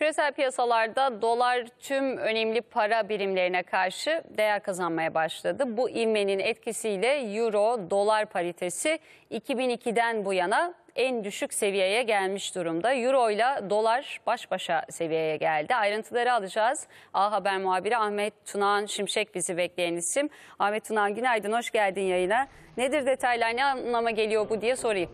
Küresel piyasalarda dolar tüm önemli para birimlerine karşı değer kazanmaya başladı. Bu inmenin etkisiyle euro dolar paritesi 2002'den bu yana en düşük seviyeye gelmiş durumda. Euro ile dolar baş başa seviyeye geldi. Ayrıntıları alacağız. A Haber muhabiri Ahmet Tunağan Şimşek bizi bekleyen isim. Ahmet Tunağan günaydın, hoş geldin yayına. Nedir detaylar, ne anlama geliyor bu diye sorayım.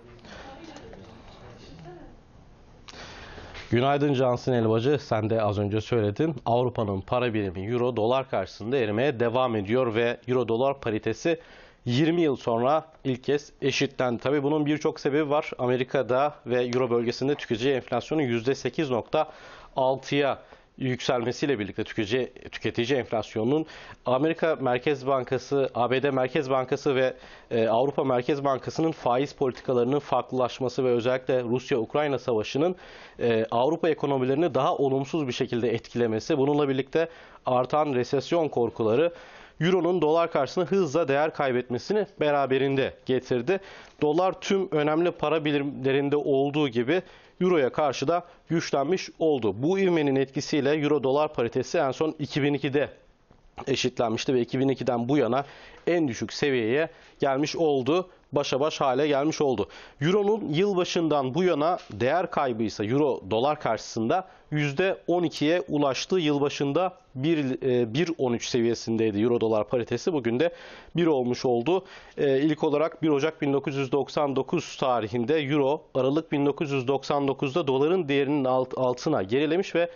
Günaydın Cansın Elbacı. Sen de az önce söyledin. Avrupa'nın para birimi euro dolar karşısında erimeye devam ediyor ve euro dolar paritesi 20 yıl sonra ilk kez eşitlendi. Tabii bunun birçok sebebi var. Amerika'da ve euro bölgesinde tüketici enflasyonu %8.6'ya yükselmesiyle birlikte tüketici, tüketici enflasyonunun Amerika Merkez Bankası, ABD Merkez Bankası ve e, Avrupa Merkez Bankası'nın faiz politikalarının farklılaşması ve özellikle Rusya-Ukrayna savaşının e, Avrupa ekonomilerini daha olumsuz bir şekilde etkilemesi, bununla birlikte artan resesyon korkuları Euro'nun dolar karşısında hızla değer kaybetmesini beraberinde getirdi. Dolar tüm önemli para birimlerinde olduğu gibi Euro'ya karşı da güçlenmiş oldu. Bu ivmenin etkisiyle Euro dolar paritesi en son 2002'de eşitlenmişti ve 2002'den bu yana en düşük seviyeye gelmiş oldu başa baş hale gelmiş oldu. Euro'nun yılbaşından bu yana değer kaybı ise Euro dolar karşısında %12'ye ulaştı. Yılbaşında 1.13 e, seviyesindeydi Euro dolar paritesi. Bugün de 1 olmuş oldu. E, ilk olarak 1 Ocak 1999 tarihinde Euro Aralık 1999'da doların değerinin altına gerilemiş ve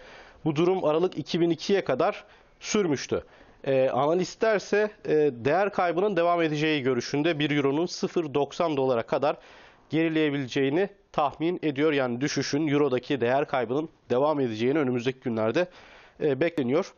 bu durum Aralık 2002'ye kadar sürmüştü. E, ee, analistlerse e, değer kaybının devam edeceği görüşünde 1 euronun 0.90 dolara kadar gerileyebileceğini tahmin ediyor. Yani düşüşün eurodaki değer kaybının devam edeceğini önümüzdeki günlerde e, bekleniyor.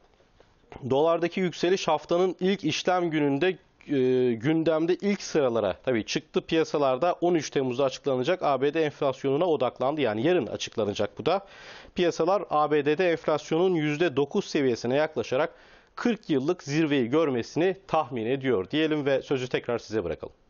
Dolardaki yükseliş haftanın ilk işlem gününde e, gündemde ilk sıralara tabii çıktı piyasalarda 13 Temmuz'da açıklanacak ABD enflasyonuna odaklandı. Yani yarın açıklanacak bu da. Piyasalar ABD'de enflasyonun %9 seviyesine yaklaşarak 40 yıllık zirveyi görmesini tahmin ediyor diyelim ve sözü tekrar size bırakalım.